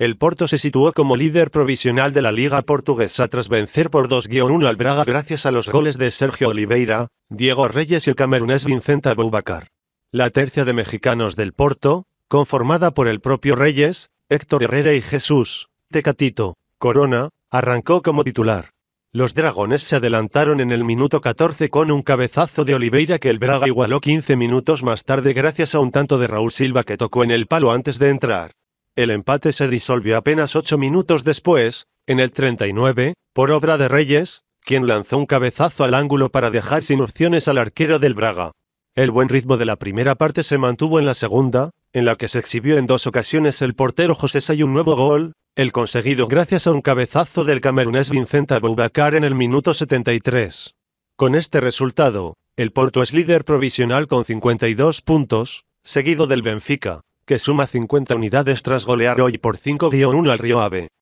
El Porto se situó como líder provisional de la Liga Portuguesa tras vencer por 2-1 al Braga gracias a los goles de Sergio Oliveira, Diego Reyes y el camerunés Vincent Aboubacar. La tercia de mexicanos del Porto, conformada por el propio Reyes, Héctor Herrera y Jesús, Tecatito, Corona, arrancó como titular. Los dragones se adelantaron en el minuto 14 con un cabezazo de Oliveira que el Braga igualó 15 minutos más tarde gracias a un tanto de Raúl Silva que tocó en el palo antes de entrar. El empate se disolvió apenas ocho minutos después, en el 39, por obra de Reyes, quien lanzó un cabezazo al ángulo para dejar sin opciones al arquero del Braga. El buen ritmo de la primera parte se mantuvo en la segunda, en la que se exhibió en dos ocasiones el portero José Say un nuevo gol, el conseguido gracias a un cabezazo del camerunés Vincent Aboubakar en el minuto 73. Con este resultado, el Porto es líder provisional con 52 puntos, seguido del Benfica, que suma 50 unidades tras golear hoy por 5-1 al Río Ave.